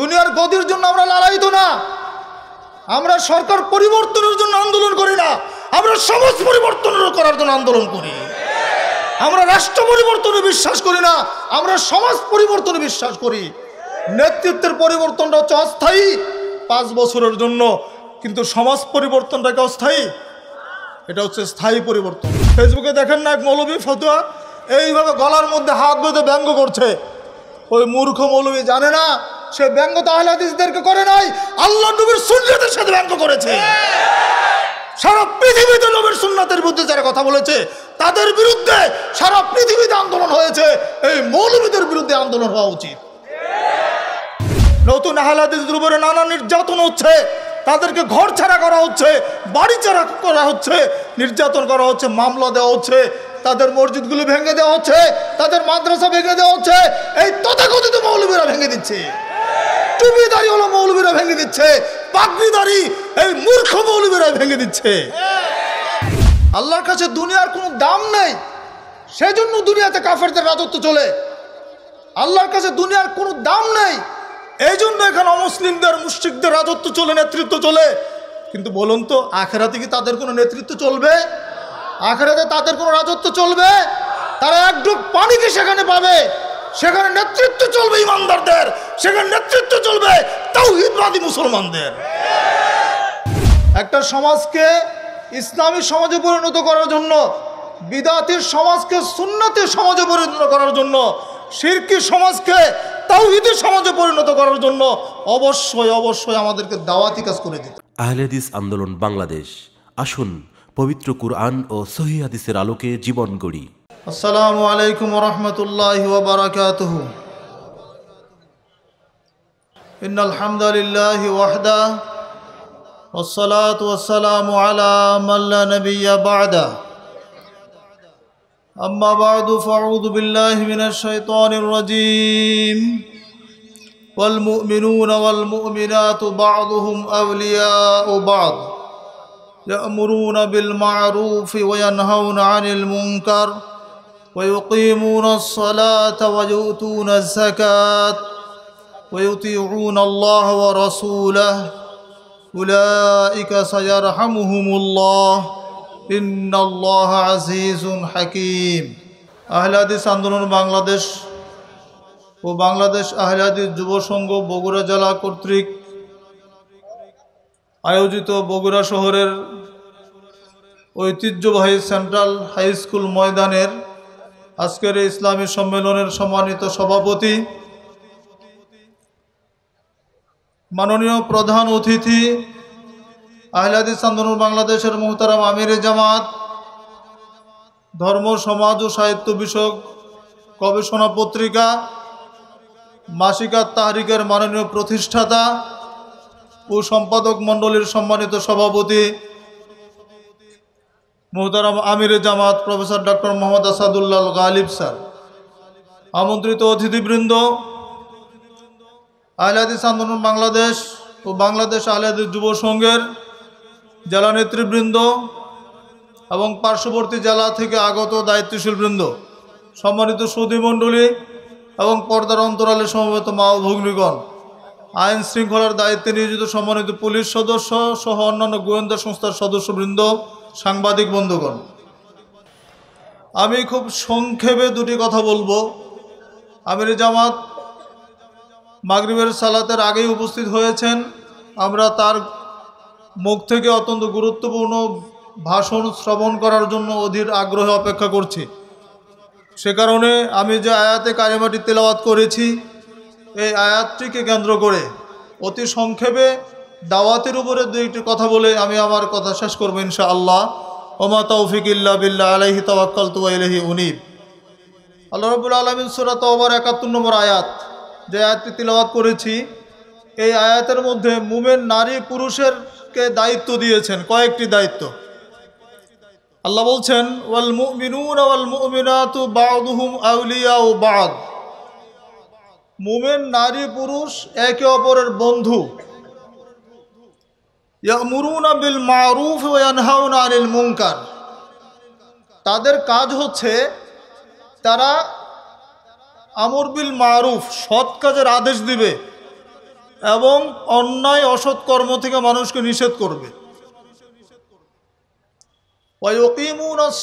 দুনিয়ার গদির জন্য আমরা লালায়িত না আমরা সরকার পরিবর্তনের জন্য আন্দোলন করি না আমরা সমাজ পরিবর্তন করার জন্য আন্দোলন করি আমরা রাষ্ট্র পরিবর্তনে বিশ্বাস করি না আমরা সমাজ পরিবর্তনে বিশ্বাস করি নেতৃত্বের পরিবর্তনটা হচ্ছে অস্থায়ী পাঁচ বছরের জন্য কিন্তু সমাজ পরিবর্তনটাকে অস্থায়ী এটা হচ্ছে স্থায়ী পরিবর্তন ফেসবুকে দেখেন না এক মৌলবী ফতুয়া এইভাবে গলার মধ্যে হাত বেঁধে ব্যঙ্গ করছে ওই মূর্খ মৌলবী জানে না সে ব্যঙ্গ তাহলে হাদিসদেরকে করে নাই আল্লাহ নবীর সুন্নতের সাথে ব্যঙ্গ করেছে সারা পৃথিবীতে নবীর সুন্নাতের বিরুদ্ধে যারা কথা বলেছে তাদের বিরুদ্ধে সারা পৃথিবীতে আন্দোলন হয়েছে এই মৌলবীদের বিরুদ্ধে আন্দোলন হওয়া উচিত নতুন আহলাদিসদের উপরে নানা নির্যাতন হচ্ছে তাদেরকে ঘর ছাড়া করা হচ্ছে বাড়ি ছাড়া করা হচ্ছে নির্যাতন করা হচ্ছে মামলা দেওয়া হচ্ছে তাদের মসজিদগুলো ভেঙে দেওয়া হচ্ছে তাদের মাদ্রাসা ভেঙে দেওয়া হচ্ছে এই তথাকথিত মৌলবীরা ভেঙে দিচ্ছে টুপি হলো মৌলবীরা ভেঙে দিচ্ছে পাগড়ি দাঁড়ি এই মূর্খ মৌলবীরা ভেঙে দিচ্ছে আল্লাহর কাছে দুনিয়ার কোনো দাম নেই সেজন্য দুনিয়াতে কাফেরদের রাজত্ব চলে আল্লাহর কাছে দুনিয়ার কোনো দাম নেই এই জন্য এখানে অমুসলিমদের মুশ্রিকদের রাজত্ব চলে নেতৃত্ব চলে কিন্তু বলুন তো আখেরাতে কি তাদের কোনো নেতৃত্ব চলবে আখেরাতে তাদের কোনো রাজত্ব চলবে তারা এক ডুব পানি কি সেখানে পাবে সেখানে নেতৃত্ব চলবে ইমানদারদের সেখানে নেতৃত্ব চলবে হিদবাদী মুসলমানদের একটা সমাজকে ইসলামী সমাজে পরিণত করার জন্য বিদাতির সমাজকে সুন্নতের সমাজে পরিণত করার জন্য শিরকি সমাজকে তাওহিদের সমাজে পরিণত করার জন্য অবশ্যই অবশ্যই আমাদেরকে দাওয়াতি কাজ করে দিতে আহলেদিস আন্দোলন বাংলাদেশ আসুন পবিত্র কুরআন ও সহি হাদিসের আলোকে জীবন গড়ি السلام عليكم ورحمة الله وبركاته إن الحمد لله وحده والصلاة والسلام على من لا نبي بعده أما بعد فأعوذ بالله من الشيطان الرجيم والمؤمنون والمؤمنات بعضهم أولياء بعض يأمرون بالمعروف وينهون عن المنكر ويقيمون الصلاة ويؤتون الزكاة ويطيعون الله ورسوله أولئك سيرحمهم الله إن الله عزيز حكيم أهل هذه আন্দোলন বাংলাদেশ ও বাংলাদেশ আহলাদি যুবসংঘ বগুড়া জেলা কর্তৃক আয়োজিত বগুড়া শহরের ঐতিহ্যবাহী সেন্ট্রাল হাই স্কুল ময়দানের আজকের ইসলামী সম্মেলনের সম্মানিত সভাপতি মাননীয় প্রধান অতিথি আহিলাদিস আন্দোলন বাংলাদেশের মোহতারাম আমির জামাত ধর্ম সমাজ ও সাহিত্য বিষয়ক গবেষণা পত্রিকা মাসিকার তাহরিকের মাননীয় প্রতিষ্ঠাতা ও সম্পাদক মণ্ডলীর সম্মানিত সভাপতি মোহতারাম আমির জামাত professor doctor Mohammad Asadullah Ghalib sir আমন্ত্রিত অতিথিবৃন্দ আহলাদিস আন্দোলন বাংলাদেশ ও বাংলাদেশ আহলাদিস যুব সংঘের জেলা নেতৃবৃন্দ এবং পার্শ্ববর্তী জেলা থেকে আগত দায়িত্বশীল বৃন্দ সম্মানিত সুদীমণ্ডলী এবং পর্দার অন্তরালে সমবেত মা ও ভগ্নীগণ আইন শৃঙ্খলার দায়িত্বে নিয়োজিত সম্মানিত পুলিশ সদস্য সহ অন্যান্য গোয়েন্দা সংস্থার সদস্যবৃন্দ সাংবাদিক বন্ধুগণ আমি খুব সংক্ষেপে দুটি কথা বলবো আমির জামাত মাগরিবের সালাতের আগেই উপস্থিত হয়েছেন আমরা তার মুখ থেকে অত্যন্ত গুরুত্বপূর্ণ ভাষণ শ্রবণ করার জন্য অধীর আগ্রহে অপেক্ষা করছি সে কারণে আমি যে আয়াতে কারিমাটি তেলাওয়াত করেছি এই আয়াতটিকে কেন্দ্র করে অতি সংক্ষেপে দাওয়াতের উপরে দুইটি কথা বলে আমি আমার কথা শেষ করবো ইনশা আল্লাহ ওমা তৌফিক ইল্লা বিল্লা আলহি তবাক্কাল তুয়া ইলহি উনিব আল্লাহ রবুল আলমিন সুরাত তবর একাত্তর নম্বর আয়াত যে আয়াতটি তিলাবাত করেছি এই আয়াতের মধ্যে মুমেন নারী পুরুষেরকে দায়িত্ব দিয়েছেন কয়েকটি দায়িত্ব আল্লাহ বলছেন ওয়াল মুমিনুন ওয়াল মুমিনাতু বাদুহুম আউলিয়া ও বাদ মুমেন নারী পুরুষ একে অপরের বন্ধু ইয়ামুরুনা বিল মারুফ ও ইয়ানহাউনা আনিল মুঙ্কার তাদের কাজ হচ্ছে তারা আমর বিল মারুফ সৎ কাজের আদেশ দিবে এবং অন্যায় অসৎ কর্ম থেকে মানুষকে নিষেধ করবে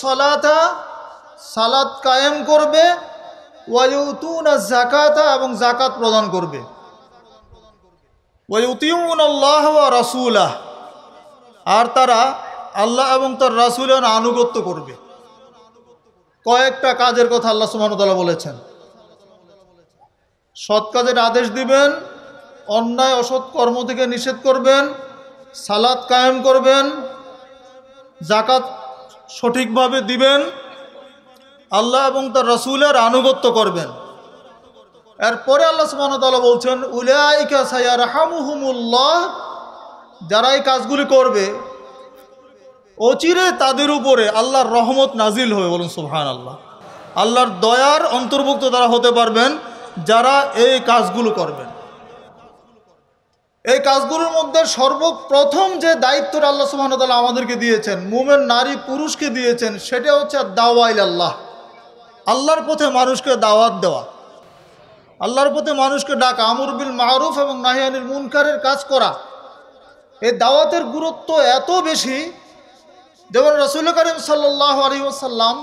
সালাতা সালাত কায়েম করবে জাকাতা এবং জাকাত প্রদান করবে ওয়াইতিউন আল্লাহ রাসুলাহ আর তারা আল্লাহ এবং তার রাসুলের আনুগত্য করবে কয়েকটা কাজের কথা আল্লাহ সুমানতলা বলেছেন সৎ কাজের আদেশ দিবেন অন্যায় অসৎ কর্ম থেকে নিষেধ করবেন সালাদ কায়েম করবেন জাকাত সঠিকভাবে দিবেন আল্লাহ এবং তার রসুলের আনুগত্য করবেন এরপরে আল্লাহ সুবাহতালা বলছেন উলাইকা সাইয়া রাহামুহুমুল্লাহ যারা এই কাজগুলি করবে অচিরে তাদের উপরে আল্লাহর রহমত নাজিল হবে বলুন সুহান আল্লাহ আল্লাহর দয়ার অন্তর্ভুক্ত তারা হতে পারবেন যারা এই কাজগুলো করবেন এই কাজগুলোর মধ্যে সর্বপ্রথম যে দায়িত্বটা আল্লাহ সুবাহতাল্লাহ আমাদেরকে দিয়েছেন মুমেন নারী পুরুষকে দিয়েছেন সেটা হচ্ছে দাওয়াইল আল্লাহ আল্লাহর পথে মানুষকে দাওয়াত দেওয়া আল্লাহর পথে মানুষকে ডাকা আমর বিল মারুফ এবং নাহিয়ানির মুনকারের কাজ করা এই দাওয়াতের গুরুত্ব এত বেশি যেমন রসুল করিম সাল্লাহ আলহিউসাল্লাম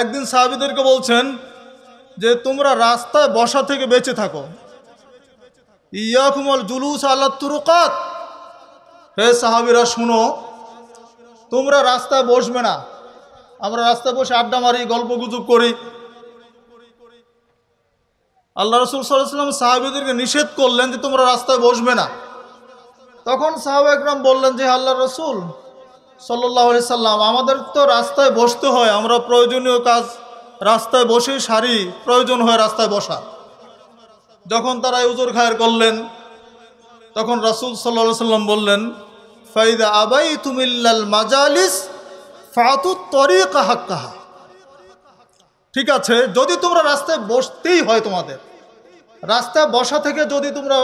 একদিন সাহাবিদেরকে বলছেন যে তোমরা রাস্তায় বসা থেকে বেঁচে থাকো ইয়াকুমল জুলুস আল্লাহ তুরকাত হে সাহাবিরা শুনো তোমরা রাস্তায় বসবে না আমরা রাস্তায় বসে আড্ডা মারি গল্প গুজব করি আল্লাহ রসুল সাল্লাহ সাল্লাম সাহাবিদেরকে নিষেধ করলেন যে তোমরা রাস্তায় বসবে না তখন সাহাবা একরাম বললেন যে আল্লাহ রসুল সাল্লাহ সাল্লাম আমাদের তো রাস্তায় বসতে হয় আমরা প্রয়োজনীয় কাজ রাস্তায় বসে সারি প্রয়োজন হয় রাস্তায় বসা যখন তারা উজুর খায়ের করলেন তখন রাসুল সাল্লা সাল্লাম বললেন ফাইদা আবাই তুমিল্লাল মাজালিস ফাতু তরি কাহা ঠিক আছে যদি তোমরা রাস্তায় বসতেই হয় তোমাদের রাস্তায় বসা থেকে যদি তোমরা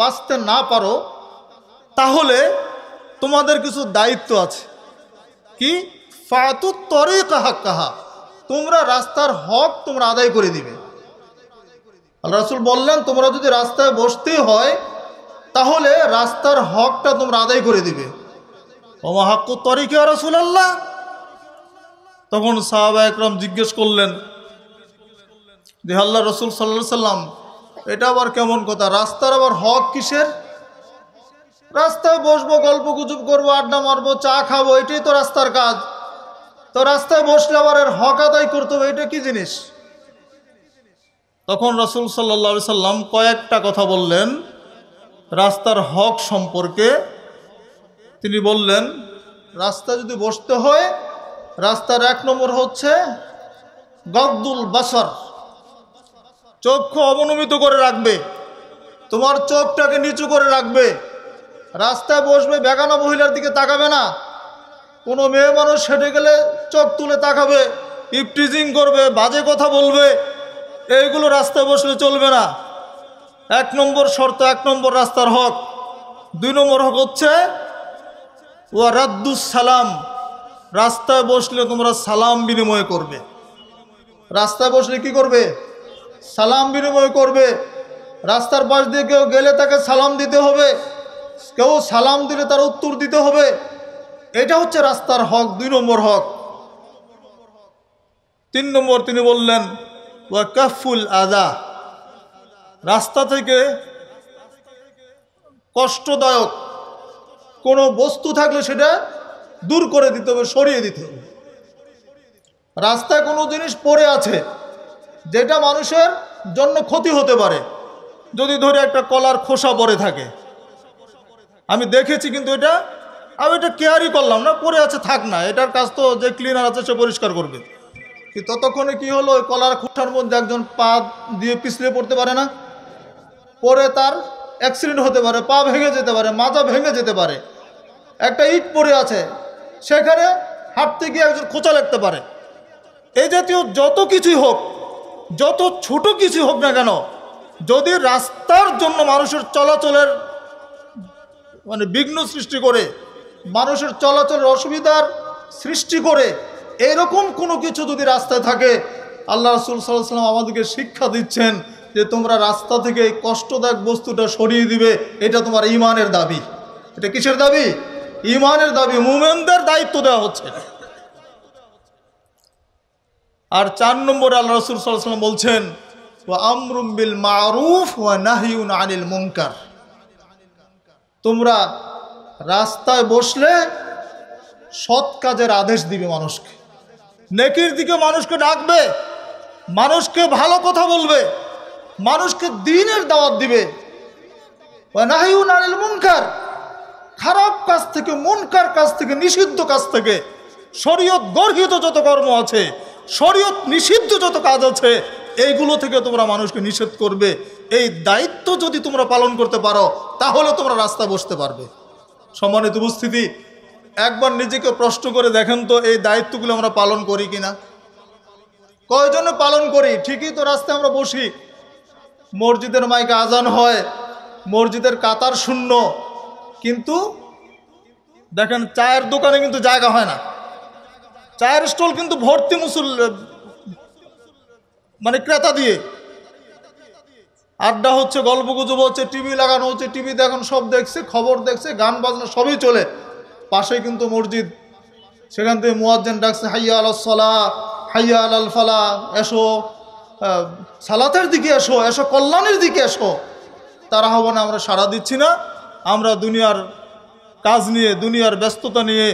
বাঁচতে না পারো তাহলে তোমাদের কিছু দায়িত্ব আছে কি ফাতু তরে কাহা কাহা তোমরা রাস্তার হক তোমরা আদায় করে দিবে আল্লাহ রাসুল বললেন তোমরা যদি রাস্তায় বসতে হয় তাহলে রাস্তার হকটা তোমরা আদায় করে দিবে ওমা হাক্কু তরিকে রাসুল আল্লাহ তখন সাহাবা একরম জিজ্ঞেস করলেন যে আল্লাহ রসুল সাল্লাহ সাল্লাম এটা আবার কেমন কথা রাস্তার আবার হক কিসের রাস্তায় বসবো গল্প গুজব করবো আড্ডা মারবো চা খাবো এটাই তো রাস্তার কাজ তো রাস্তায় বসলে আবার এর হক আদায় করতে হবে এটা কি জিনিস তখন রসুল সাল্লা সাল্লাম কয়েকটা কথা বললেন রাস্তার হক সম্পর্কে তিনি বললেন রাস্তা যদি বসতে হয় রাস্তার এক নম্বর হচ্ছে গদ্দুল বাসর চক্ষু অবনমিত করে রাখবে তোমার চোখটাকে নিচু করে রাখবে রাস্তায় বসবে বেগানা মহিলার দিকে তাকাবে না কোনো মেয়ে মানুষ সেটে গেলে চোখ তুলে তাকাবে ইপটিজিং করবে বাজে কথা বলবে এইগুলো রাস্তায় বসলে চলবে না এক নম্বর শর্ত এক নম্বর রাস্তার হক দুই নম্বর হক হচ্ছে ও রাদ্দুস সালাম রাস্তায় বসলে তোমরা সালাম বিনিময় করবে রাস্তায় বসলে কি করবে সালাম বিনিময় করবে রাস্তার পাশ দিয়ে কেউ গেলে তাকে সালাম দিতে হবে কেউ সালাম দিলে তার উত্তর দিতে হবে এটা হচ্ছে রাস্তার হক দুই নম্বর হক তিন নম্বর তিনি বললেন ওয়াকাফুল আদা রাস্তা থেকে কষ্টদায়ক কোনো বস্তু থাকলে সেটা দূর করে দিতে হবে সরিয়ে দিতে হবে রাস্তায় কোনো জিনিস পড়ে আছে যেটা মানুষের জন্য ক্ষতি হতে পারে যদি ধরে একটা কলার খোসা পড়ে থাকে আমি দেখেছি কিন্তু এটা আমি এটা কেয়ারই করলাম না পরে আছে থাক না এটার কাজ তো যে ক্লিনার আছে সে পরিষ্কার করবে কি ততক্ষণে কি হলো ওই কলার খুঁটার মধ্যে একজন পা দিয়ে পিছলে পড়তে পারে না পরে তার অ্যাক্সিডেন্ট হতে পারে পা ভেঙে যেতে পারে মাথা ভেঙে যেতে পারে একটা ইট পড়ে আছে সেখানে হাঁটতে গিয়ে একজন খোঁচা লাগতে পারে এই জাতীয় যত কিছুই হোক যত ছোট কিছু হোক না কেন যদি রাস্তার জন্য মানুষের চলাচলের মানে বিঘ্ন সৃষ্টি করে মানুষের চলাচলের অসুবিধার সৃষ্টি করে এরকম কোনো কিছু যদি রাস্তায় থাকে আল্লাহ রসুল সাল্লাহ সাল্লাম আমাদেরকে শিক্ষা দিচ্ছেন যে তোমরা রাস্তা থেকে এই কষ্টদায়ক বস্তুটা সরিয়ে দিবে এটা তোমার ইমানের দাবি এটা কিসের দাবি ইমানের দাবি মুমেনদের দায়িত্ব দেওয়া হচ্ছে আর চার নম্বরে আল্লাহ রসুল সাল্লাহ সাল্লাম বলছেন আমরুম বিল মারুফ ওয়া নাহিউন আনিল মুঙ্কার তোমরা রাস্তায় বসলে সৎ কাজের আদেশ দিবে মানুষকে নেকির দিকে মানুষকে ডাকবে মানুষকে ভালো কথা বলবে মানুষকে দিনের দাওয়াত দিবে নাহিউ মুনকার খারাপ কাজ থেকে মুনকার কাজ থেকে নিষিদ্ধ কাজ থেকে শরীয়ত গর্হিত যত কর্ম আছে শরীয়ত নিষিদ্ধ যত কাজ আছে এইগুলো থেকে তোমরা মানুষকে নিষেধ করবে এই দায়িত্ব যদি তোমরা পালন করতে পারো তাহলে তোমরা রাস্তা বসতে পারবে সম্মানিত উপস্থিতি একবার নিজেকে প্রশ্ন করে দেখেন তো এই দায়িত্বগুলো আমরা পালন করি কিনা কয়জনে পালন করি ঠিকই তো রাস্তায় আমরা বসি মসজিদের মাইকে আজান হয় মসজিদের কাতার শূন্য কিন্তু দেখেন চায়ের দোকানে কিন্তু জায়গা হয় না চায়ের স্টল কিন্তু ভর্তি মুসল মানে ক্রেতা দিয়ে আড্ডা হচ্ছে গল্প গুজব হচ্ছে টিভি লাগানো হচ্ছে টিভি এখন সব দেখছে খবর দেখছে গান বাজনা সবই চলে পাশে কিন্তু মসজিদ সেখান থেকে মুয়াজ্জেন ডাকছে হাইয়া আল সলা হাইয়া আল ফালা এসো সালাতের দিকে এসো এসো কল্যাণের দিকে এসো তার আহ্বানে আমরা সাড়া দিচ্ছি না আমরা দুনিয়ার কাজ নিয়ে দুনিয়ার ব্যস্ততা নিয়ে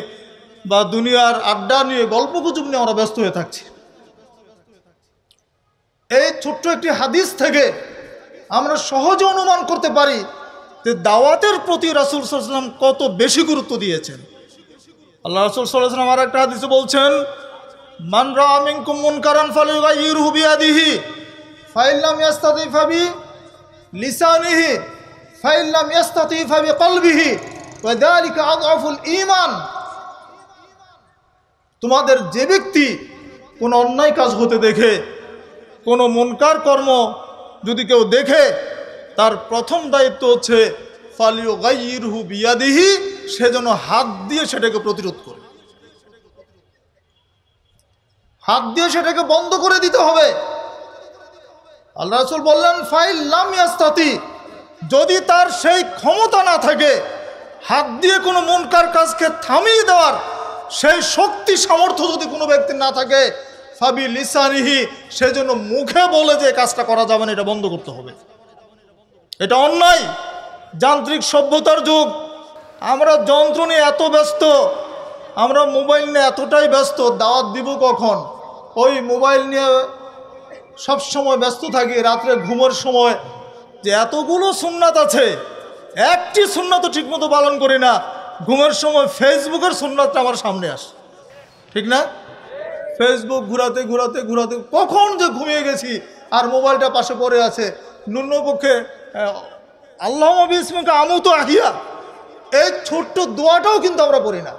বা দুনিয়ার আড্ডা নিয়ে গল্প গুজব নিয়ে আমরা ব্যস্ত হয়ে থাকছি এই ছোট্ট একটি হাদিস থেকে আমরা সহজে অনুমান করতে পারি যে দাওয়াতের প্রতি রাসুল সাল্লাম কত বেশি গুরুত্ব দিয়েছেন আল্লাহ রাসুল সাল্লাম আর একটা হাদিসে বলছেন মান রামিং কুমুন কারান ফালির হুবিয়াদিহি ফাইল্লাম ইয়াস্তাদি ফাবি লিসানিহি ফাইল্লাম ইয়াস্তাতি ফাবি কলবিহি ওয়াদালিকা আদআফুল ঈমান তোমাদের যে ব্যক্তি কোনো অন্যায় কাজ হতে দেখে কোন মনকার কর্ম যদি কেউ দেখে তার প্রথম দায়িত্ব হচ্ছে ফালিও গাইরহু বিয়াদিহি সে যেন হাত দিয়ে সেটাকে প্রতিরোধ করে হাত দিয়ে সেটাকে বন্ধ করে দিতে হবে আল্লাহ রাসুল বললেন ফাইল লাম ইয়াস্তাতি যদি তার সেই ক্ষমতা না থাকে হাত দিয়ে কোনো মনকার কাজকে থামিয়ে দেওয়ার সেই শক্তি সামর্থ্য যদি কোনো ব্যক্তির না থাকে ফাবি লিসানিহি সেজন্য মুখে বলে যে কাজটা করা যাবে না এটা বন্ধ করতে হবে এটা অন্যায় যান্ত্রিক সভ্যতার যুগ আমরা যন্ত্র নিয়ে এত ব্যস্ত আমরা মোবাইল নিয়ে এতটাই ব্যস্ত দাওয়াত দিব কখন ওই মোবাইল নিয়ে সব সময় ব্যস্ত থাকি রাত্রে ঘুমের সময় যে এতগুলো সুন্নাত আছে একটি সুন্নাত ঠিকমতো পালন করি না ঘুমের সময় ফেসবুকের সুন্নাতটা আমার সামনে আসে ঠিক না ফেসবুক ঘুরাতে ঘুরাতে ঘুরাতে কখন যে ঘুমিয়ে গেছি আর মোবাইলটা পাশে পড়ে আছে ন্যূনপক্ষে আল্লাহ ইসমাকে আমু তো আহিয়া এই ছোট্ট দোয়াটাও কিন্তু আমরা পড়ি না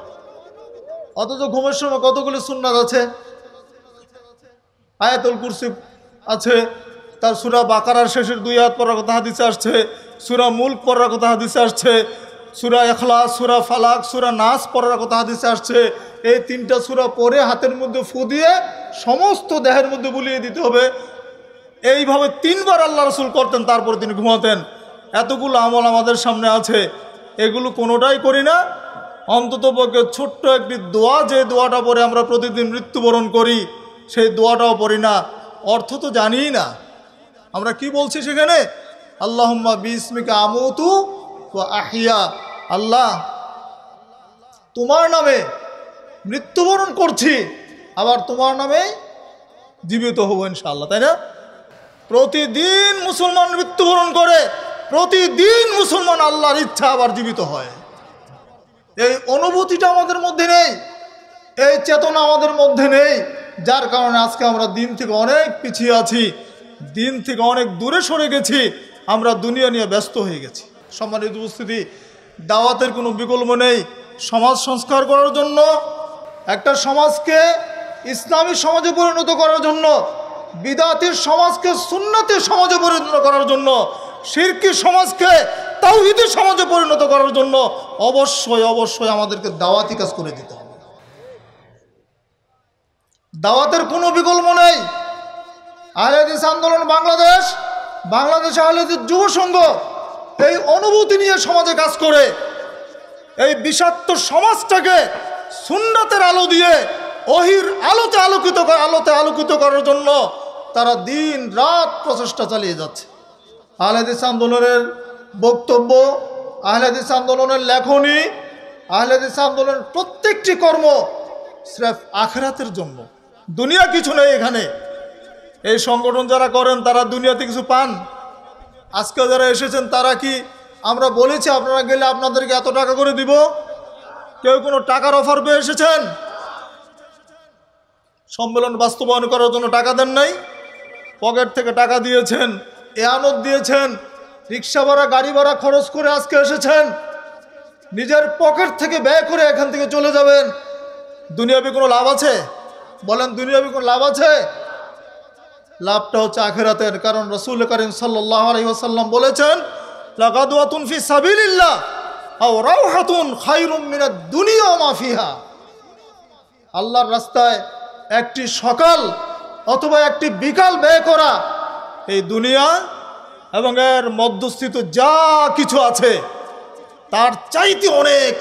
অথচ ঘুমের সময় কতগুলো সুন্নাত আছে আয়াতুল কুরসি আছে তার সুরা বাকারার শেষের দুই হাত পড়ার কথা হাদিসে আসছে সুরা মুল্ক পড়ার কথা হাদিসে আসছে সুরা এখলা সুরা ফালাক সুরা নাস পড়ার কথা হাদিসে আসছে এই তিনটা সুরা পরে হাতের মধ্যে ফু দিয়ে সমস্ত দেহের মধ্যে বুলিয়ে দিতে হবে এইভাবে তিনবার আল্লাহ রসুল করতেন তারপর তিনি ঘুমাতেন এতগুলো আমল আমাদের সামনে আছে এগুলো কোনোটাই করি না অন্তত পক্ষে ছোট্ট একটি দোয়া যে দোয়াটা পরে আমরা প্রতিদিন মৃত্যুবরণ করি সেই দোয়াটাও পড়ি না অর্থ তো জানিই না আমরা কি বলছি সেখানে আল্লাহম্মা বিস্মিকা আমতু আহিয়া আল্লাহ তোমার নামে মৃত্যুবরণ করছি আবার তোমার নামে জীবিত হবো ইনশাল্লাহ তাই না প্রতিদিন মুসলমান মৃত্যুবরণ করে প্রতিদিন মুসলমান আল্লাহর ইচ্ছা আবার জীবিত হয় এই অনুভূতিটা আমাদের মধ্যে নেই এই চেতনা আমাদের মধ্যে নেই যার কারণে আজকে আমরা দিন থেকে অনেক পিছিয়ে আছি দিন থেকে অনেক দূরে সরে গেছি আমরা দুনিয়া নিয়ে ব্যস্ত হয়ে গেছি সম্মানিত উপস্থিতি দাওয়াতের কোনো বিকল্প নেই সমাজ সংস্কার করার জন্য একটা সমাজকে ইসলামী সমাজে পরিণত করার জন্য বিদাতির সমাজকে সুন্নতি সমাজে পরিণত করার জন্য শিরকি সমাজকে তাওহিদি সমাজে পরিণত করার জন্য অবশ্যই অবশ্যই আমাদেরকে দাওয়াতি কাজ করে দিতে হবে দাওয়াতের কোনো বিকল্প নেই আহলেদিস আন্দোলন বাংলাদেশ বাংলাদেশ আহলেদের যুব সংঘ এই অনুভূতি নিয়ে সমাজে কাজ করে এই বিষাক্ত সমাজটাকে সুন্নাতের আলো দিয়ে অহির আলোতে আলোকিত আলোতে আলোকিত করার জন্য তারা দিন রাত প্রচেষ্টা চালিয়ে যাচ্ছে আহলেদিস আন্দোলনের বক্তব্য আহলেদিস আন্দোলনের লেখনী আহলেদিস আন্দোলনের প্রত্যেকটি কর্ম স্রেফ আখরাতের জন্য দুনিয়া কিছু নেই এখানে এই সংগঠন যারা করেন তারা দুনিয়াতে কিছু পান আজকে যারা এসেছেন তারা কি আমরা বলেছি আপনারা গেলে আপনাদেরকে এত টাকা করে দিব কেউ কোনো টাকার অফার পেয়ে এসেছেন সম্মেলন বাস্তবায়ন করার জন্য টাকা দেন নাই পকেট থেকে টাকা দিয়েছেন এয়ানত দিয়েছেন রিক্সা ভাড়া গাড়ি ভাড়া খরচ করে আজকে এসেছেন নিজের পকেট থেকে ব্যয় করে এখান থেকে চলে যাবেন দুনিয়াবি কোনো লাভ আছে বলেন দুনিয়াবি কোনো লাভ আছে লাভটা হচ্ছে আখেরাতের কারণ রসুল করিম সাল্লাহ আলহিহাসাল্লাম বলেছেন লাগাদুয়াতুন ফি সাবিলিল্লাহ আও রাউহাতুন খায়রুম মিনাদ দুনিয়া মাফিহা আল্লাহর রাস্তায় একটি সকাল অথবা একটি বিকাল ব্যয় করা এই দুনিয়া এবং এর মধ্যস্থিত যা কিছু আছে তার চাইতে অনেক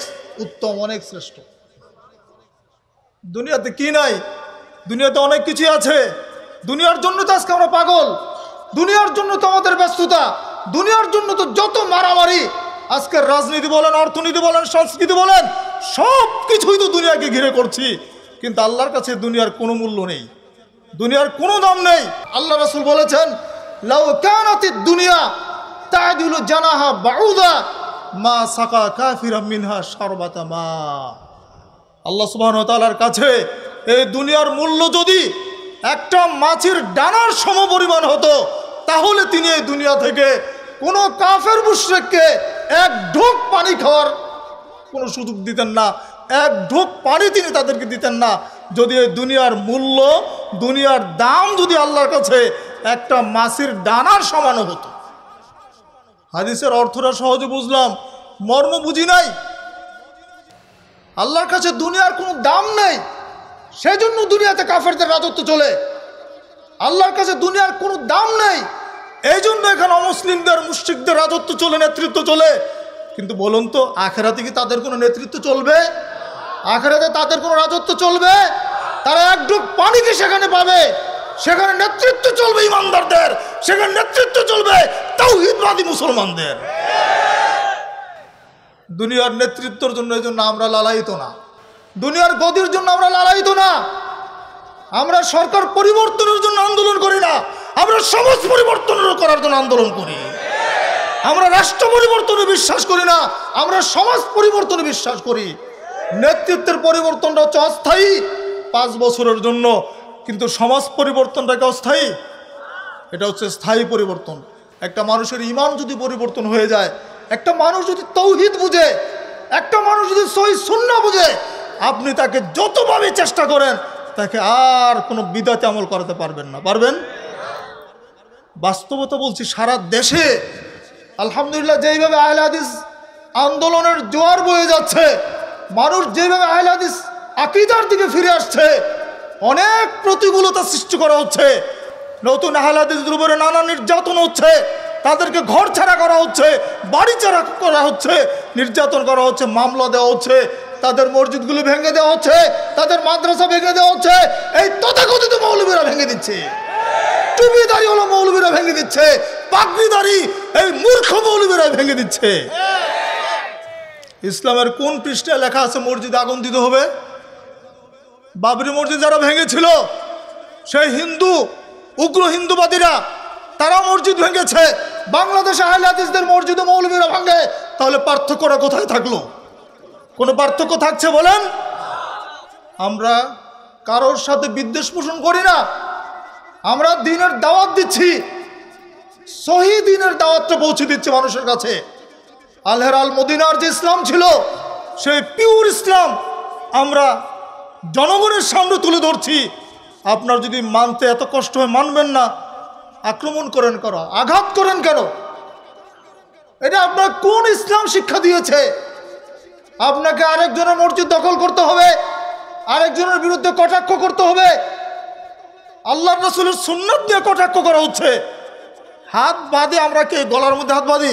উত্তম অনেক শ্রেষ্ঠ দুনিয়াতে কি নাই দুনিয়াতে অনেক কিছু আছে দুনিয়ার জন্য তো আজকে আমরা পাগল দুনিয়ার জন্য তো আমাদের ব্যস্ততা দুনিয়ার জন্য তো যত মারামারি আজকের রাজনীতি বলেন অর্থনীতি বলেন সংস্কৃতি বলেন সব কিছুই তো দুনিয়াকে ঘিরে করছি কিন্তু আল্লাহর কাছে দুনিয়ার কোনো মূল্য নেই দুনিয়ার কোনো দাম নেই আল্লাহ রাসুল বলেছেন লাউ কানাতি দুনিয়া তাইদুল জানাহা বাউদা মা সাকা কাফিরা মিনহা সর্বাতা মা আল্লাহ সুবাহন তালার কাছে এই দুনিয়ার মূল্য যদি একটা মাছির ডানার সমপরিমাণ হতো তাহলে তিনি এই দুনিয়া থেকে কোনো কাফের মুশ্রেককে এক ঢোক পানি খাওয়ার কোনো সুযোগ দিতেন না এক ঢোক পানি তিনি তাদেরকে দিতেন না যদি এই দুনিয়ার মূল্য দুনিয়ার দাম যদি আল্লাহর কাছে একটা মাছির ডানার সমানো হতো হাদিসের অর্থটা সহজে বুঝলাম মর্ম বুঝি নাই আল্লাহর কাছে দুনিয়ার কোনো দাম নেই সেই জন্য দুনিয়াতে কাফেরদের রাজত্ব চলে আল্লাহর কাছে দুনিয়ার কোনো দাম নেই এই জন্য এখানে অমুসলিমদের মুশ্রিকদের রাজত্ব চলে নেতৃত্ব চলে কিন্তু বলুন তো আখেরাতে কি তাদের কোনো নেতৃত্ব চলবে আখেরাতে তাদের কোনো রাজত্ব চলবে তারা এক ডুব পানি কি সেখানে পাবে সেখানে নেতৃত্ব চলবে ইমানদারদের সেখানে নেতৃত্ব চলবে তাও হিদবাদী মুসলমানদের দুনিয়ার নেতৃত্বর জন্য এই জন্য আমরা লালায়িত না দুনিয়ার গদির জন্য আমরা লালায়িত না আমরা সরকার পরিবর্তনের জন্য আন্দোলন করি না আমরা সমাজ পরিবর্তনের করার জন্য আন্দোলন করি আমরা রাষ্ট্র পরিবর্তনে বিশ্বাস করি না আমরা সমাজ পরিবর্তনে বিশ্বাস করি নেতৃত্বের পরিবর্তনটা হচ্ছে অস্থায়ী পাঁচ বছরের জন্য কিন্তু সমাজ পরিবর্তনটাকে অস্থায়ী এটা হচ্ছে স্থায়ী পরিবর্তন একটা মানুষের ইমান যদি পরিবর্তন হয়ে যায় একটা মানুষ যদি তৌহিদ বুঝে একটা মানুষ যদি সহি শূন্য বুঝে আপনি তাকে যতভাবে চেষ্টা করেন তাকে আর কোনো বিদাতে আমল করাতে পারবেন না পারবেন বাস্তবতা বলছি সারা দেশে আলহামদুলিল্লাহ যেইভাবে আহলাদিস আন্দোলনের জোয়ার বয়ে যাচ্ছে মানুষ যেভাবে আহলাদিস আকিদার দিকে ফিরে আসছে অনেক প্রতিকূলতা সৃষ্টি করা হচ্ছে নতুন আহলাদিস দুর্বরে নানা নির্যাতন হচ্ছে তাদেরকে ঘর ছাড়া করা হচ্ছে বাড়ি ছাড়া করা হচ্ছে নির্যাতন করা হচ্ছে মামলা দেওয়া হচ্ছে তাদের মসজিদগুলো ভেঙে দেওয়া হচ্ছে তাদের মাদ্রাসা ভেঙে দেওয়া হচ্ছে এই তথাকথিত মৌলবীরা ভেঙে দিচ্ছে টুপি দাড়ি হলো মৌলবীরা ভেঙে দিচ্ছে পাগড়ি দাড়ি এই মূর্খ মৌলবীরা ভেঙে দিচ্ছে ইসলামের কোন পৃষ্ঠে লেখা আছে মসজিদ আগুন দিতে হবে বাবরি মসজিদ যারা ভেঙেছিল সেই হিন্দু উগ্র হিন্দুবাদীরা তারাও মসজিদ ভেঙেছে বাংলাদেশে আহলে মসজিদ মসজিদে মৌলবীরা ভাঙে তাহলে পার্থক্যটা কোথায় থাকলো কোনো পার্থক্য থাকছে বলেন আমরা কারোর সাথে বিদ্বেষ পোষণ করি না আমরা দিনের দাওয়াত দিচ্ছি সহি দিনের দাওয়াতটা পৌঁছে দিচ্ছে মানুষের কাছে আলহের আল মদিনার যে ইসলাম ছিল সেই পিওর ইসলাম আমরা জনগণের সামনে তুলে ধরছি আপনার যদি মানতে এত কষ্ট হয় মানবেন না আক্রমণ করেন কেন আঘাত করেন কেন এটা আপনার কোন ইসলাম শিক্ষা দিয়েছে আপনাকে আরেকজনের মসজিদ দখল করতে হবে আরেকজনের বিরুদ্ধে কটাক্ষ করতে হবে আল্লাহ রসুলের সুন্নত দিয়ে কটাক্ষ করা হচ্ছে হাত বাঁধে আমরা কে গলার মধ্যে হাত বাঁধি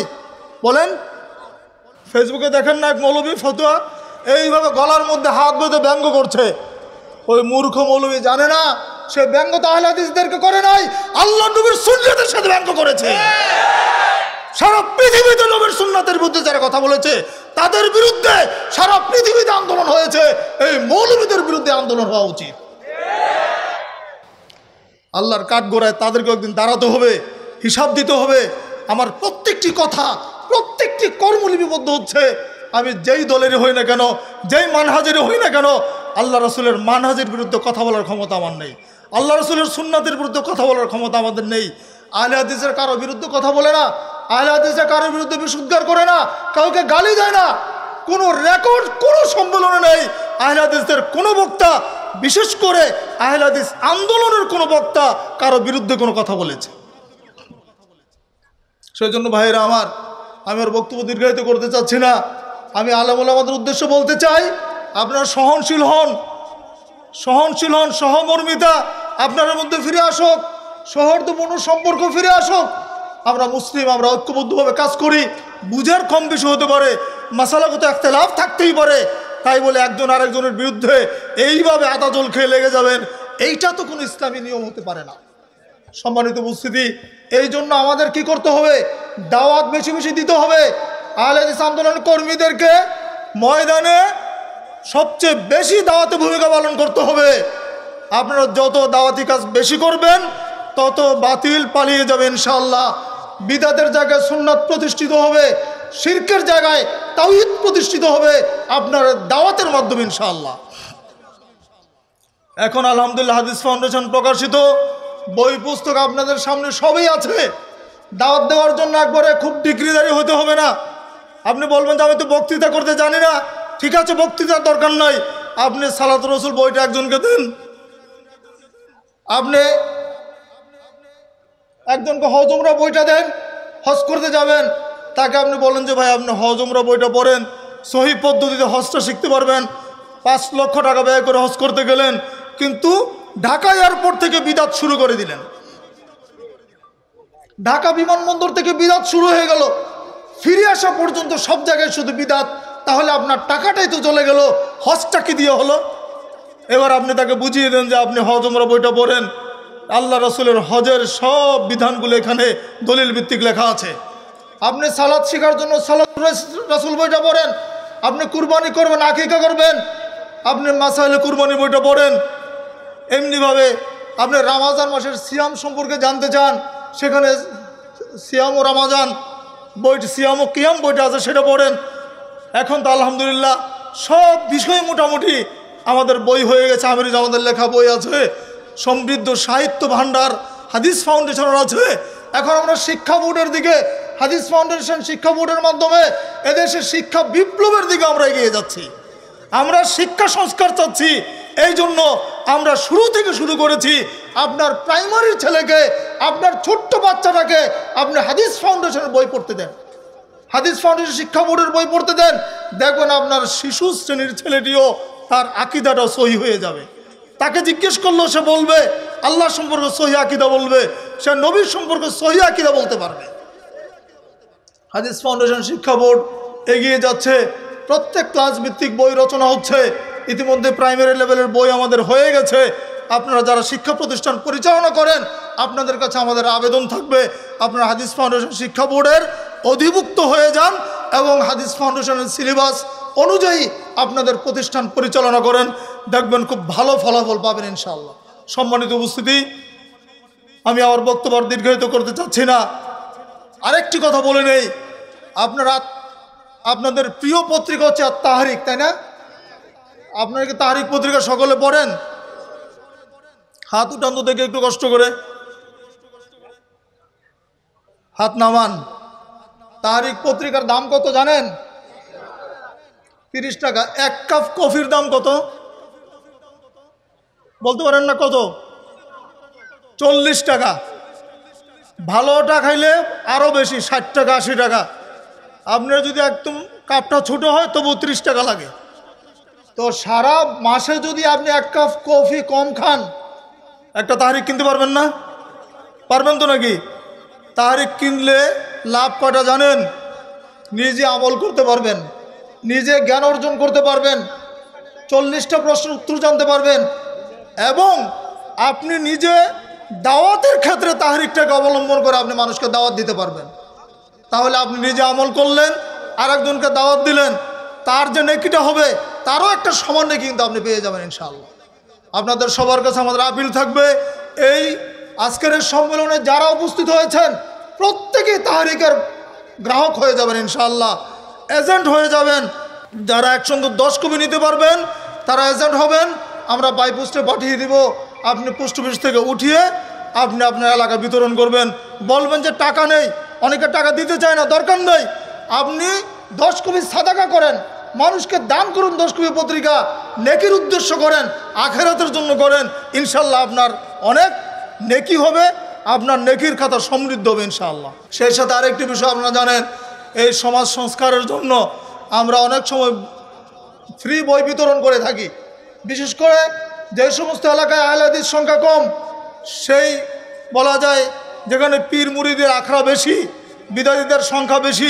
বলেন ফেসবুকে দেখেন না এক মৌলবী ফতুয়া এইভাবে গলার মধ্যে হাত বেঁধে ব্যঙ্গ করছে ওই মূর্খ মৌলবী জানে না সে ব্যঙ্গ তাহলে হাদিসদেরকে করে নাই আল্লাহ নবীর সুন্নতের সাথে ব্যঙ্গ করেছে সারা পৃথিবীতে নবীর সুন্নাতের বিরুদ্ধে যারা কথা বলেছে তাদের বিরুদ্ধে সারা পৃথিবীতে আন্দোলন হয়েছে এই মৌলবীদের বিরুদ্ধে আন্দোলন হওয়া উচিত আল্লাহর কাঠগোড়ায় তাদেরকে একদিন দাঁড়াতে হবে হিসাব দিতে হবে আমার প্রত্যেকটি কথা প্রত্যেকটি কর্মলিপিবদ্ধ হচ্ছে আমি যেই দলেরই হই না কেন যেই মানহাজেরই হই না কেন আল্লাহ রসুলের মানহাজের বিরুদ্ধে কথা বলার ক্ষমতা আমার নেই আল্লাহ রসুলের সুন্নাতের বিরুদ্ধে কথা বলার ক্ষমতা আমাদের নেই আহলে হাদিসের কারোর বিরুদ্ধে কথা বলে না আহলে হাদিসে কারোর বিরুদ্ধে বিশুদ্ধার করে না কাউকে গালি দেয় না কোনো রেকর্ড কোনো সম্মেলনে নেই আহলে হাদিসের কোনো বক্তা বিশেষ করে আহলে হাদিস আন্দোলনের কোনো বক্তা কারো বিরুদ্ধে কোনো কথা বলেছে সেই জন্য ভাইয়েরা আমার আমি আর বক্তব্য দীর্ঘায়িত করতে চাচ্ছি না আমি আলামুল আমাদের উদ্দেশ্য বলতে চাই আপনারা সহনশীল হন সহনশীল হন সহমর্মিতা আপনার মধ্যে ফিরে আসুক সহর্দপূর্ণ সম্পর্ক ফিরে আসুক আমরা মুসলিম আমরা ঐক্যবদ্ধভাবে কাজ করি বুঝের কম বেশি হতে পারে মশালাগত একটা লাভ থাকতেই পারে তাই বলে একজন আরেকজনের বিরুদ্ধে এইভাবে আদা জল খেয়ে লেগে যাবেন এইটা তো কোনো ইসলামী নিয়ম হতে পারে না সম্মানিত উপস্থিতি এই জন্য আমাদের কি করতে হবে দাওয়াত বেশি বেশি দিতে হবে আহলেদিস আন্দোলন কর্মীদেরকে ময়দানে সবচেয়ে বেশি দাওয়াতে ভূমিকা পালন করতে হবে আপনারা যত দাওয়াতি কাজ বেশি করবেন তত বাতিল পালিয়ে যাবে ইনশাল্লাহ বিদাতের জায়গায় সুন্নাত প্রতিষ্ঠিত হবে শির্কের জায়গায় তাওহিদ প্রতিষ্ঠিত হবে আপনার দাওয়াতের মাধ্যমে ইনশাল্লাহ এখন আলহামদুলিল্লাহ হাদিস ফাউন্ডেশন প্রকাশিত বই পুস্তক আপনাদের সামনে সবই আছে দাওয়াত দেওয়ার জন্য একবারে খুব ডিগ্রিদারি হতে হবে না আপনি বলবেন যে আমি তো বক্তৃতা করতে জানি না ঠিক আছে বক্তৃতার দরকার নাই আপনি সালাত রসুল বইটা একজনকে দেন আপনি একজনকে হজমরা বইটা দেন হজ করতে যাবেন তাকে আপনি বলেন যে ভাই আপনি হজমরা বইটা পড়েন সহি পদ্ধতিতে হজটা শিখতে পারবেন পাঁচ লক্ষ টাকা ব্যয় করে হজ করতে গেলেন কিন্তু ঢাকা এয়ারপোর্ট থেকে বিদাত শুরু করে দিলেন ঢাকা বিমানবন্দর থেকে বিদাত শুরু হয়ে গেল ফিরে আসা পর্যন্ত সব জায়গায় শুধু বিদাত তাহলে আপনার টাকাটাই তো চলে গেল হজটা কি দিয়ে হলো এবার আপনি তাকে বুঝিয়ে দেন যে আপনি হজ ওমরা বইটা পড়েন আল্লাহ রসুলের হজের সব বিধানগুলো এখানে দলিল ভিত্তিক লেখা আছে আপনি সালাদ শেখার জন্য সালাদ রসুল বইটা পড়েন আপনি কুরবানি করবেন আকিকা করবেন আপনি মাসাইলে কুরবানি বইটা পড়েন এমনিভাবে আপনি রামাজান মাসের সিয়াম সম্পর্কে জানতে চান সেখানে সিয়াম ও রামাজান বইটি সিয়াম ও কিয়াম বইটা আছে সেটা পড়েন এখন তো আলহামদুলিল্লাহ সব বিষয়ে মোটামুটি আমাদের বই হয়ে গেছে আমির জামাদের লেখা বই আছে সমৃদ্ধ সাহিত্য ভাণ্ডার হাদিস ফাউন্ডেশনের আছে এখন আমরা শিক্ষা বোর্ডের দিকে হাদিস ফাউন্ডেশন শিক্ষা বোর্ডের মাধ্যমে এদেশের শিক্ষা বিপ্লবের দিকে আমরা এগিয়ে যাচ্ছি আমরা শিক্ষা সংস্কার চাচ্ছি এই জন্য আমরা শুরু থেকে শুরু করেছি আপনার প্রাইমারি ছেলেকে আপনার ছোট্ট বাচ্চাটাকে আপনি হাদিস ফাউন্ডেশনের বই পড়তে দেন হাদিস ফাউন্ডেশন শিক্ষা বোর্ডের বই পড়তে দেন দেখবেন আপনার শিশু শ্রেণীর ছেলেটিও তার আকিদাটা সহি হয়ে যাবে তাকে জিজ্ঞেস করলেও সে বলবে আল্লাহ সম্পর্কে সহি আকিদা বলবে সে নবীর সম্পর্কে সহি আকিদা বলতে পারবে হাদিস ফাউন্ডেশন শিক্ষা বোর্ড এগিয়ে যাচ্ছে প্রত্যেক ক্লাস ভিত্তিক বই রচনা হচ্ছে ইতিমধ্যে প্রাইমারি লেভেলের বই আমাদের হয়ে গেছে আপনারা যারা শিক্ষা প্রতিষ্ঠান পরিচালনা করেন আপনাদের কাছে আমাদের আবেদন থাকবে আপনারা হাদিস ফাউন্ডেশন শিক্ষা বোর্ডের অধিভুক্ত হয়ে যান এবং হাদিস ফাউন্ডেশনের সিলেবাস অনুযায়ী আপনাদের প্রতিষ্ঠান পরিচালনা করেন দেখবেন খুব ভালো ফলাফল পাবেন ইনশাআল্লাহ সম্মানিত উপস্থিতি আমি আমার বক্তব্য দীর্ঘায়িত করতে চাচ্ছি না আরেকটি কথা বলে নেই আপনারা আপনাদের প্রিয় পত্রিকা হচ্ছে তাহারিক তাই না আপনারা কি তাহারিক পত্রিকা সকলে পড়েন হাত উঠান্ত থেকে একটু কষ্ট করে হাত নামান তারিখ পত্রিকার দাম কত জানেন তিরিশ টাকা এক কাপ কফির দাম কত বলতে পারেন না কত চল্লিশ টাকা ভালোটা খাইলে আরও বেশি ষাট টাকা আশি টাকা আপনার যদি একদম কাপটা ছোট হয় তবু ত্রিশ টাকা লাগে তো সারা মাসে যদি আপনি এক কাপ কফি কম খান একটা তাহারিক কিনতে পারবেন না পারবেন তো নাকি তাহারিক কিনলে লাভ কটা জানেন নিজে আমল করতে পারবেন নিজে জ্ঞান অর্জন করতে পারবেন চল্লিশটা প্রশ্নের উত্তর জানতে পারবেন এবং আপনি নিজে দাওয়াতের ক্ষেত্রে তাহারিকটাকে অবলম্বন করে আপনি মানুষকে দাওয়াত দিতে পারবেন তাহলে আপনি নিজে আমল করলেন আর একজনকে দাওয়াত দিলেন তার যে নেকিটা হবে তারও একটা সমান কিন্তু আপনি পেয়ে যাবেন ইনশাআল্লাহ আপনাদের সবার কাছে আমাদের আপিল থাকবে এই আজকের এই সম্মেলনে যারা উপস্থিত হয়েছেন প্রত্যেকেই তাহারিকের গ্রাহক হয়ে যাবেন ইনশাল্লাহ এজেন্ট হয়ে যাবেন যারা একসঙ্গে দশ কপি নিতে পারবেন তারা এজেন্ট হবেন আমরা বাই পোস্টে পাঠিয়ে দিব আপনি পোস্ট অফিস থেকে উঠিয়ে আপনি আপনার এলাকা বিতরণ করবেন বলবেন যে টাকা নেই অনেকে টাকা দিতে চায় না দরকার নেই আপনি দশ কপি সাদাকা করেন মানুষকে দান করুন দশ কপি পত্রিকা নেকির উদ্দেশ্য করেন আখেরাতের জন্য করেন ইনশাল্লাহ আপনার অনেক নেকি হবে আপনার নেকির খাতা সমৃদ্ধ হবে ইনশাআল্লাহ সেই সাথে আরেকটি বিষয় আপনারা জানেন এই সমাজ সংস্কারের জন্য আমরা অনেক সময় ফ্রি বই বিতরণ করে থাকি বিশেষ করে যে সমস্ত এলাকায় আহলাদির সংখ্যা কম সেই বলা যায় যেখানে পীর মুড়িদের আখড়া বেশি বিদায়ীদের সংখ্যা বেশি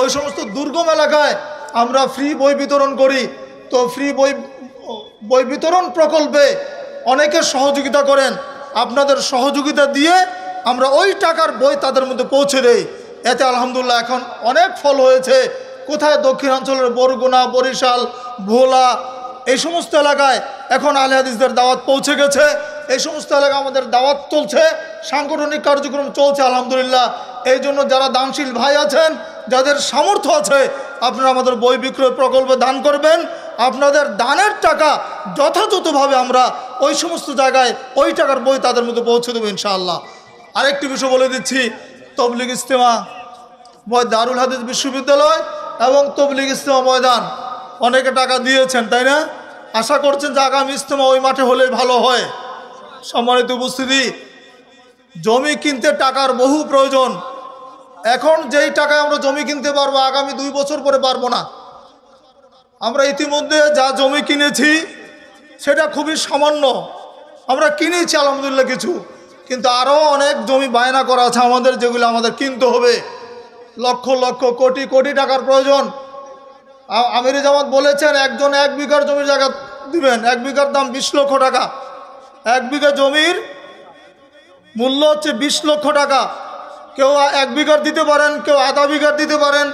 ওই সমস্ত দুর্গম এলাকায় আমরা ফ্রি বই বিতরণ করি তো ফ্রি বই বই বিতরণ প্রকল্পে অনেকে সহযোগিতা করেন আপনাদের সহযোগিতা দিয়ে আমরা ওই টাকার বই তাদের মধ্যে পৌঁছে দেই এতে আলহামদুলিল্লাহ এখন অনেক ফল হয়েছে কোথায় দক্ষিণাঞ্চলের বরগুনা বরিশাল ভোলা এই সমস্ত এলাকায় এখন আলে হাদিসদের দাওয়াত পৌঁছে গেছে এই সমস্ত এলাকায় আমাদের দাওয়াত চলছে সাংগঠনিক কার্যক্রম চলছে আলহামদুলিল্লাহ এই জন্য যারা দানশীল ভাই আছেন যাদের সামর্থ্য আছে আপনারা আমাদের বই বিক্রয় প্রকল্পে দান করবেন আপনাদের দানের টাকা যথাযথভাবে আমরা ওই সমস্ত জায়গায় ওই টাকার বই তাদের মধ্যে পৌঁছে দেবো ইনশাআল্লাহ আরেকটি বিষয় বলে দিচ্ছি তবলিগ ইস্তেমা দারুল হাদিস বিশ্ববিদ্যালয় এবং তবলিগ ইস্তেমা ময়দান অনেকে টাকা দিয়েছেন তাই না আশা করছেন যে আগামী ইস্তেমা ওই মাঠে হলে ভালো হয় সম্মানিত উপস্থিতি জমি কিনতে টাকার বহু প্রয়োজন এখন যেই টাকায় আমরা জমি কিনতে পারবো আগামী দুই বছর পরে পারবো না আমরা ইতিমধ্যে যা জমি কিনেছি সেটা খুবই সামান্য আমরা কিনেছি আলহামদুলিল্লাহ কিছু কিন্তু আরও অনেক জমি বায়না করা আছে আমাদের যেগুলো আমাদের কিনতে হবে লক্ষ লক্ষ কোটি কোটি টাকার প্রয়োজন আমির জামাত বলেছেন একজন এক বিঘার জমির জায়গা দিবেন এক বিঘার দাম বিশ লক্ষ টাকা এক বিঘা জমির মূল্য হচ্ছে বিশ লক্ষ টাকা কেউ এক বিঘার দিতে পারেন কেউ আধা বিঘার দিতে পারেন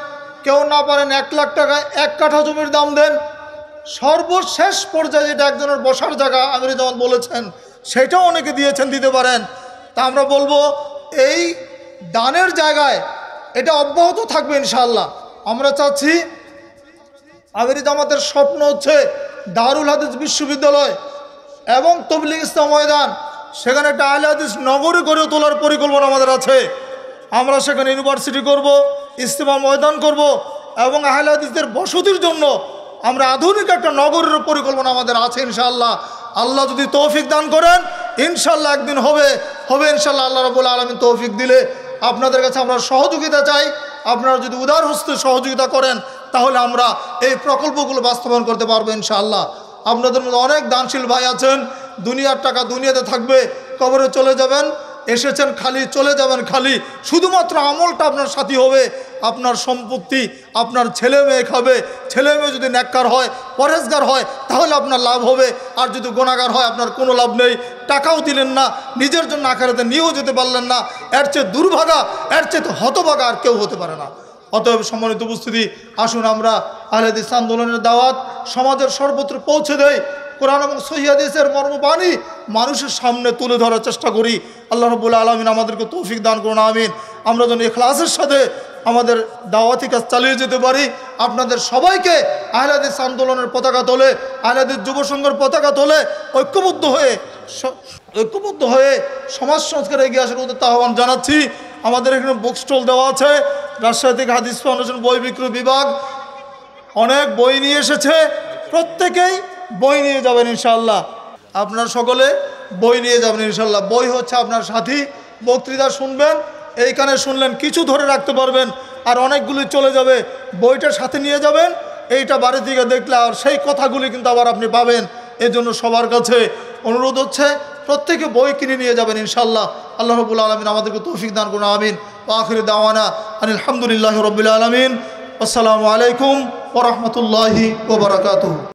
কেউ না পারেন এক লাখ টাকা এক কাঠা জমির দাম দেন সর্বশেষ পর্যায়ে যেটা একজনের বসার জায়গা আমির যেমন বলেছেন সেটাও অনেকে দিয়েছেন দিতে পারেন তা আমরা বলবো এই দানের জায়গায় এটা অব্যাহত থাকবে ইনশাল্লাহ আমরা চাচ্ছি আমিরি জামাতের স্বপ্ন হচ্ছে দারুল হাদিস বিশ্ববিদ্যালয় এবং তবলিগ ইসলাম ময়দান সেখানে একটা আহলে নগরী গড়ে তোলার পরিকল্পনা আমাদের আছে আমরা সেখানে ইউনিভার্সিটি করব ইস্তেমা ময়দান করব এবং আহলাদিসদের বসতির জন্য আমরা আধুনিক একটা নগরের পরিকল্পনা আমাদের আছে ইনশাআল্লাহ আল্লাহ যদি তৌফিক দান করেন ইনশাল্লাহ একদিন হবে হবে ইনশাল্লাহ আল্লাহ রবুল আলমী তৌফিক দিলে আপনাদের কাছে আমরা সহযোগিতা চাই আপনারা যদি উদার হস্তে সহযোগিতা করেন তাহলে আমরা এই প্রকল্পগুলো বাস্তবায়ন করতে পারবো ইনশাআল্লাহ আপনাদের মধ্যে অনেক দানশীল ভাই আছেন দুনিয়ার টাকা দুনিয়াতে থাকবে কবরে চলে যাবেন এসেছেন খালি চলে যাবেন খালি শুধুমাত্র আমলটা আপনার সাথী হবে আপনার সম্পত্তি আপনার ছেলে মেয়ে খাবে ছেলে মেয়ে যদি ন্যাক্কার হয় পরেজগার হয় তাহলে আপনার লাভ হবে আর যদি গোনাগার হয় আপনার কোনো লাভ নেই টাকাও দিলেন না নিজের জন্য আকারেতে নিয়েও যেতে পারলেন না এর চেয়ে দুর্ভাগা এর চেয়ে হতভাগা আর কেউ হতে পারে না অতএব সম্মানিত উপস্থিতি আসুন আমরা আহলেদিস আন্দোলনের দাওয়াত সমাজের সর্বত্র পৌঁছে দেয় কোরআন এবং সহিয়াদিসের মর্মবাণী মানুষের সামনে তুলে ধরার চেষ্টা করি আল্লাহ রবুল্লা আলমিন আমাদেরকে তৌফিক দান করুন আমিন আমরা যেন এখলাসের সাথে আমাদের দাওয়াতি কাজ চালিয়ে যেতে পারি আপনাদের সবাইকে আহলাদিস আন্দোলনের পতাকা তোলে আহলাদিস যুব সংঘের পতাকা তোলে ঐক্যবদ্ধ হয়ে ঐক্যবদ্ধ হয়ে সমাজ সংস্কারে এগিয়ে আসার উদ্যোগ আহ্বান জানাচ্ছি আমাদের এখানে বুক স্টল দেওয়া আছে রাজশাহী হাদিস ফাউন্ডেশন বই বিক্রয় বিভাগ অনেক বই নিয়ে এসেছে প্রত্যেকেই বই নিয়ে যাবেন ইনশাল্লাহ আপনার সকলে বই নিয়ে যাবেন ইনশাল্লাহ বই হচ্ছে আপনার সাথী বক্তৃতা শুনবেন এইখানে শুনলেন কিছু ধরে রাখতে পারবেন আর অনেকগুলি চলে যাবে বইটা সাথে নিয়ে যাবেন এইটা বাড়ি থেকে দেখলে আর সেই কথাগুলি কিন্তু আবার আপনি পাবেন এজন্য সবার কাছে অনুরোধ হচ্ছে প্রত্যেকে বই কিনে নিয়ে যাবেন ইনশাল্লাহ আল্লাহ রবুল আলমিন আমাদেরকে তৌফিক দান করুন আমিন আখির দাওয়ানা আলহামদুলিল্লাহ রবিল আলমিন আসসালামু আলাইকুম ওরহমতুল্লাহি ওবরাকাতু